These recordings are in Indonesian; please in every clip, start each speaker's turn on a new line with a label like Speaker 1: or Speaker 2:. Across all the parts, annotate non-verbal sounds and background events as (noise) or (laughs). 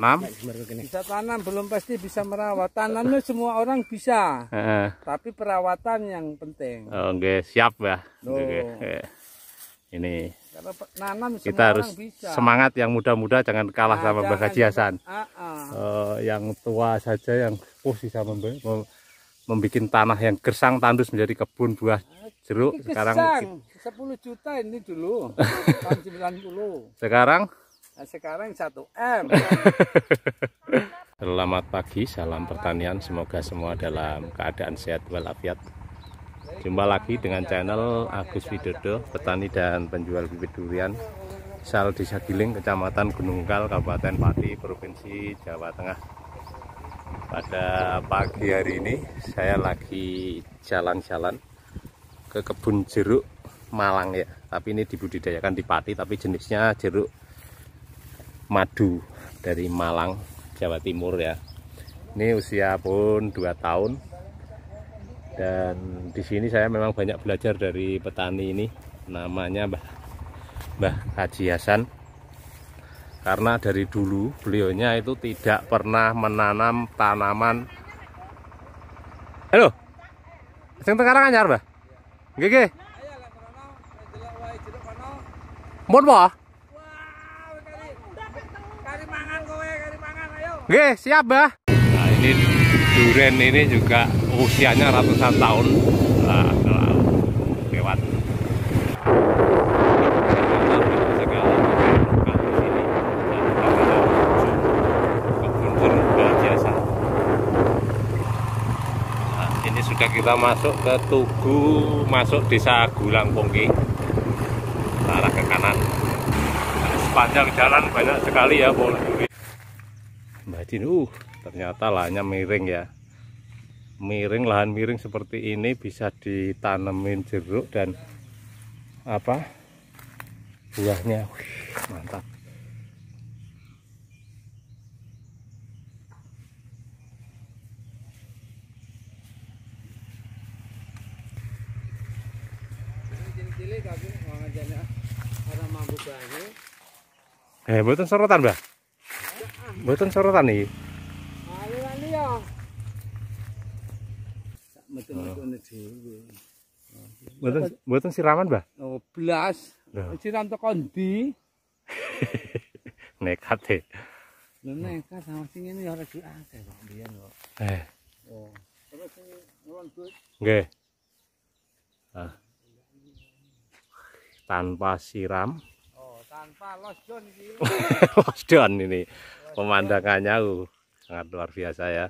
Speaker 1: Mam? Bisa tanam belum pasti bisa merawat. Tanamnya semua orang bisa. Tapi perawatan yang penting. Oke, oh, okay. siap ya. Okay. Ini. nanam semua kita harus bisa. semangat yang muda-muda jangan kalah nah, sama Mbak jiasan. Uh ah, -uh. Ah. Uh, oh, yang tua saja yang oh bisa membuat membuat tanah yang gersang tandus menjadi kebun buah ah, jeruk. sekarang 10 juta ini dulu (laughs) tahun 90. Sekarang Nah, sekarang 1M. Selamat pagi, salam pertanian. Semoga semua dalam keadaan sehat walafiat. Jumpa lagi dengan channel Agus Widodo, petani dan penjual bibit durian. Sal Desa Giling, Kecamatan Gunungkal, Kabupaten Pati, Provinsi Jawa Tengah. Pada pagi hari ini, saya lagi jalan-jalan ke kebun jeruk Malang ya. Tapi ini dibudidayakan di Pati, tapi jenisnya jeruk madu dari Malang Jawa Timur ya ini usia pun 2 tahun dan di sini saya memang banyak belajar dari petani ini namanya Mbah Mbah Haji Hasan karena dari dulu beliaunya itu tidak pernah menanam tanaman halo sing sekarang anyar Mbah nggih nggih Mun Oke, siap, ya. Nah, ini durian ini juga usianya ratusan tahun. Nah, nah lewat. ini sudah kita masuk ke Tugu, masuk desa Gulang Pongki, arah ke kanan. Nah, sepanjang jalan banyak sekali ya boleh jadi uh ternyata lahannya miring ya miring lahan miring seperti ini bisa ditanemin jeruk dan apa buahnya Wih, mantap Eh, buatan sorotan, Mbak. Mboten sorotan iki. Aliran ya. Oh. siraman, Mbah? Oh, Siram teko ndi? (laughs) Nekat e. nekat sama sing ngene ya regu akeh kok biyen kok. Eh. Oh. Ah. Tanpa siram. Oh, tanpa losdon iki. (laughs) ini. ini pemandangannya uh, sangat luar biasa ya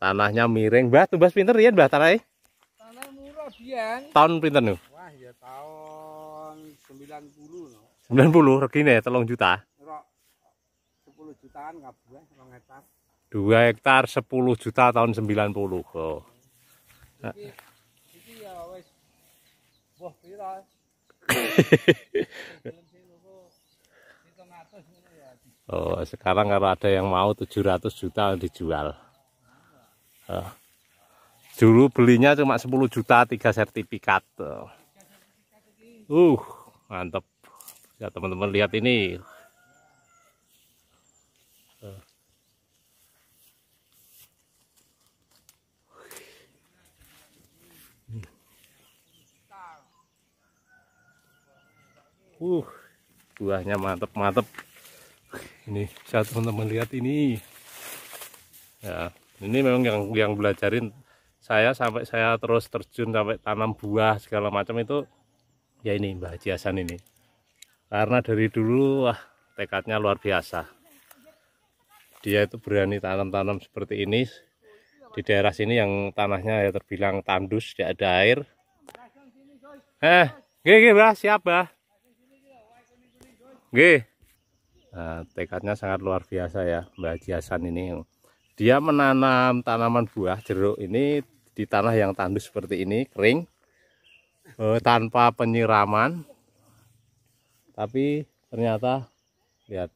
Speaker 1: tanahnya miring bah tuh pinter ya bah tanah murah tahun pinter nih wah ya tahun 90 no. 90 regine ya telung juta 10 jutaan kabeh 2 hektar 2 hektar 10 juta tahun 90 oh iki, nah. iki ya wis wah pira eh. (laughs) Oh, sekarang kalau ada yang mau 700 juta dijual. Oh. Dulu belinya cuma 10 juta 3 sertifikat. Uh, mantap. Ya teman-teman lihat ini. Uh, buahnya mantep-mantep ini saya teman-teman lihat ini ya ini memang yang yang belajarin saya sampai saya terus terjun sampai tanam buah segala macam itu ya ini Mbah jiasan ini karena dari dulu wah tekadnya luar biasa dia itu berani tanam-tanam seperti ini di daerah sini yang tanahnya ya terbilang tandus tidak ada air eh gini, gini bah siap bah gini Eh, tekadnya sangat luar biasa ya Mbak Jiasan ini. Dia menanam tanaman buah jeruk ini di tanah yang tandus seperti ini, kering, eh, tanpa penyiraman. Tapi ternyata lihat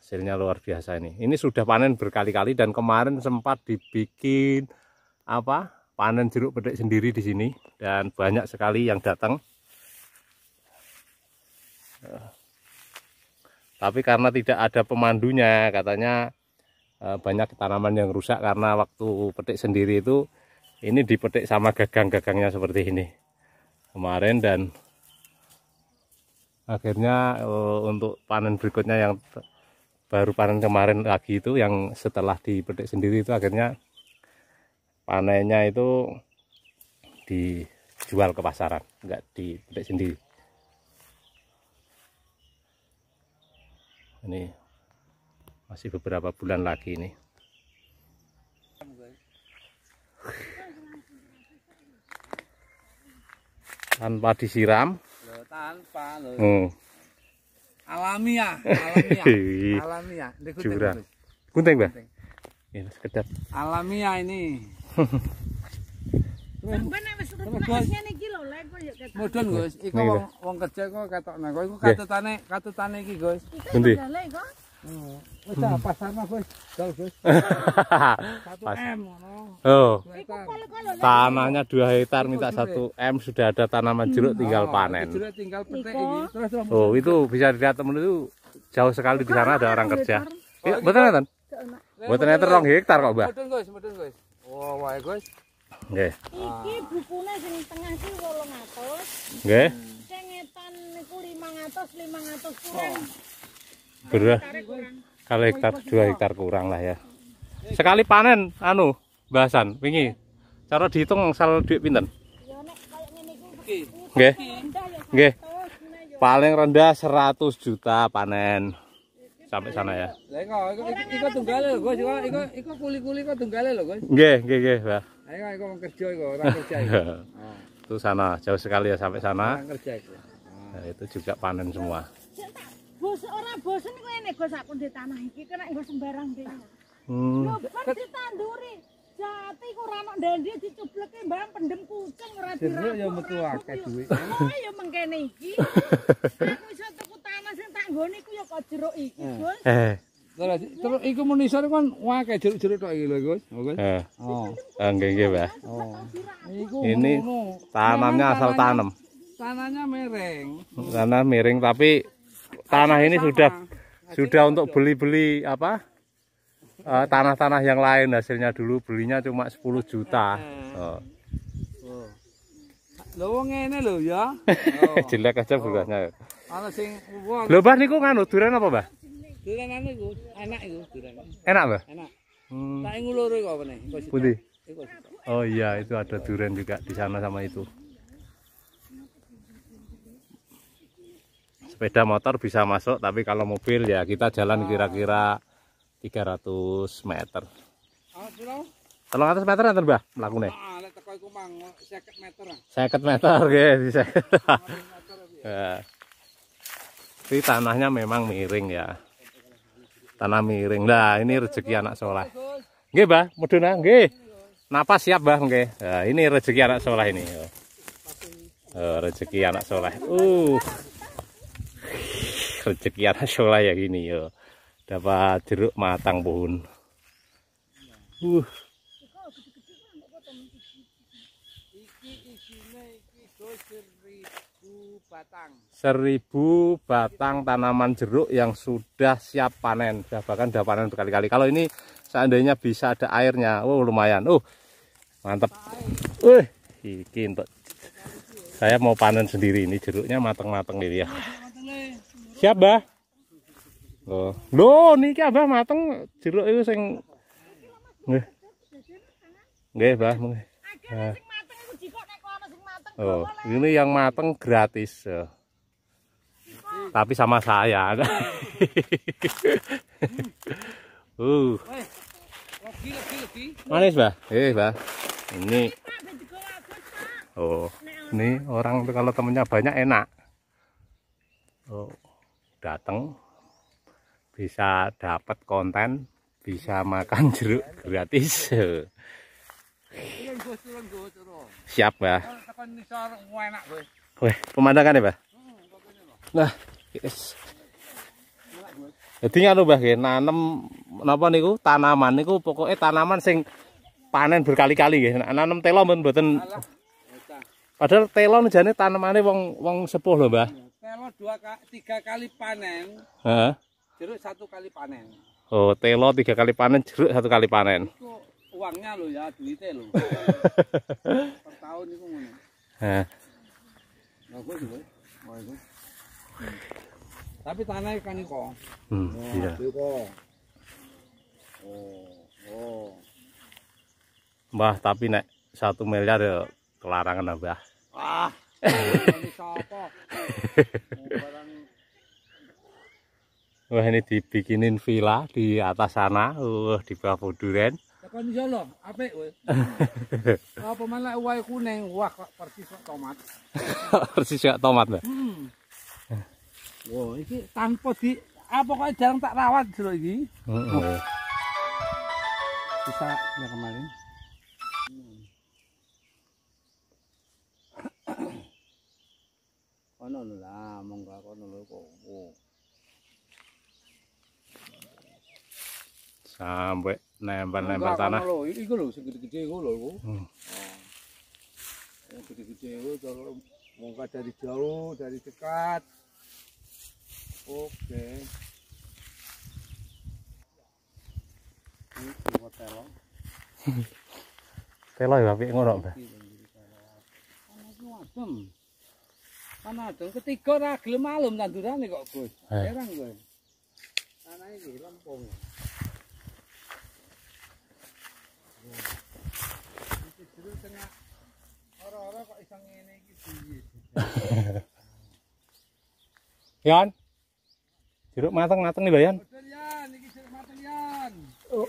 Speaker 1: hasilnya luar biasa ini. Ini sudah panen berkali-kali dan kemarin sempat dibikin apa? panen jeruk petik sendiri di sini dan banyak sekali yang datang. Eh, tapi karena tidak ada pemandunya katanya eh, banyak tanaman yang rusak karena waktu petik sendiri itu ini dipetik sama gagang-gagangnya seperti ini kemarin dan akhirnya eh, untuk panen berikutnya yang baru panen kemarin lagi itu yang setelah dipetik sendiri itu akhirnya panennya itu dijual ke pasaran enggak dipetik sendiri ini masih beberapa bulan lagi ini tanpa disiram loh, tanpa loh. alami oh. alamiah (laughs) alamiah alamiah curah, gunting bang ini sekedar alamiah ini (laughs) Mudun ya Gus, iku wong wong kerja kok ketokne kok iku katetane katetane iki Gus. Endi? Gus, (laughs) Oh. Tanahnya 2 hektar minta 1 M sudah ada tanaman jeruk hmm. tinggal oh, panen. Oh, itu bisa dilihat temen itu jauh sekali di sana ada orang kerja. Iya, betul Tan? Betul nonton terong hektar kok, Mbak. Mudun Wah, wae Gus. Nggih. Iki bukune sing tengah iki 800. Nggih. Sing etan niku 500 500 kurang. Oh. Berapa? Kalau hektar 2 hektar kurang lah ya. Sekali panen anu bahasan wingi. Cara dihitung sal duit pinten? Ya nek kaya ngene iku. Nggih. Ya, nggih. Ya? Paling rendah 100 juta panen. sampai sana ya. Lengok, iku iku tunggal lho, Gus. Iku iku kuli-kuli kok tunggale loh. gue. Nggih, nggih, nggih, Ayo, ayo, kamu kerja, kamu kerja. (laughs) Oh. Itu sana, jauh sekali ya sampai sana. Kerja itu. Nah, itu juga panen semua. Bos orang bosan kok ini gue sakun di tanah ini karena gue sembarang deh. Hmm. Lo pasti tanduri. Jati kok rano dan dia dicuplek bang pendem kucing orang di rambut. Jadi metu akeh duit. (laughs) Oh ya mengkene iki. (laughs) Aku iso tuku tanah sing tak nggone iku ya kok jeruk iki, eh. Bos. Eh. Terus terus iku muni sore kon akeh jeruk-jeruk tok iki lho, Gus. Oh, Gus. Eh. Oh. Ah, nggih nggih, Pak. Oh. ini tanamnya asal tanam. Tanahnya miring. Tanah miring tapi tanah ini sudah sudah untuk beli-beli apa? Eh, tanah-tanah yang lain hasilnya dulu belinya cuma 10 juta. Eh. Oh. oh. Lho ngene lho ya. (laughs) Jelek aja oh. bulannya. Ana sing Lho Mbah niku nganu duren apa, Mbah? Dolanan itu enak itu. Enak, Mbah? Enak. Hmm. Tak ingu loro iku Putih. Oh iya, itu ada durian juga di sana sama itu. Sepeda motor bisa masuk, tapi kalau mobil ya kita jalan ah. kira-kira 300 meter. Tolong atas meter pelaku mbah melakukan. Ah, ah. Seket meter. oke. (laughs) meter, guys. Ya. Jadi tanahnya memang miring ya tanam miring lah ini rezeki anak soleh nggih bah mudun nggih napas siap bah nggih nah, ini rezeki anak soleh ini oh, oh rezeki anak soleh uh rezeki anak soleh ya gini yo oh. dapat jeruk matang pohon uh batang. Seribu batang tanaman jeruk yang sudah siap panen, sudah bahkan sudah panen berkali-kali. Kalau ini seandainya bisa ada airnya, oh lumayan. Oh, mantap. Wih, uh, iki saya mau panen sendiri ini jeruknya mateng-mateng ini ya. Siap, Bah? Loh, loh niki Abah mateng jeruk itu sing Nggih. Nggih, Bah. Nah. Oh, ini yang mateng gratis. Oh. Tapi sama saya. (laughs) uh. Manis, Bah. Eh, Bah. Ini. Oh, ini orang kalau temennya banyak enak. Oh, datang bisa dapat konten, bisa makan jeruk gratis. (laughs) siap ya Wih, pemandangan ya bah hmm, nah yes. jadi lupa ya nanam nih niku tanaman niku pokoknya tanaman sing panen berkali-kali ya nah, nanam telo pun mboten padahal telo jadi tanamannya wong wong sepuh loh Mbah telo dua tiga kali panen huh? jeruk satu kali panen oh telo tiga kali panen jeruk satu kali panen uangnya lo ya duitnya lo (laughs) juga. Eh. Tapi tanah ikan kok. Hmm, iya. Oh, oh. Mbah, tapi nek satu miliar ya kelarangan nah, Mbah. Ah. Wah ini dibikinin villa di atas sana, uh, di bawah duren. Kon yo ape we (laughs) Apa mana uai kuning, wah kok persis kok tomat. (laughs) persis kok tomat. Hmm. Wow, iki tanpa di apa ah, kok jarang tak rawat jero iki. Bisa ya kemarin. Kono (coughs) lah, monggo kono lho kok. Sampai Lempar-lempar tanah. Lho, iku lho sing gede-gede iku lho iku. Hmm. Ah, yang gede-gede iku kalau mongkat dari jauh, dari dekat. Oke. Ini cuma telo. (laughs) telo ya, apik ngono, Mbah. adem. Tanah adem ketiga ra gelem alum tandurane kok, Gus. Eh. Heran kowe. Yan, ya Jeruk mateng mateng nih, Bayan. Bener, Yan. Iki jeruk mateng, Yan. Oh.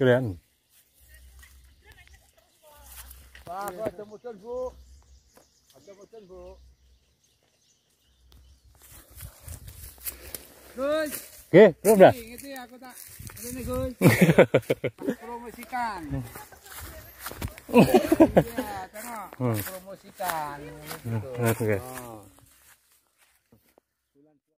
Speaker 1: Keren. Iya, Pak, kan? ada mutan, Bu. Ada mutan, Bu. Gus.
Speaker 2: Oke, belum dah.
Speaker 1: Ini aku tak ini Gus. (laughs) Promosikan ya, (laughs) Promosikan. Gitu. Hmm, oh.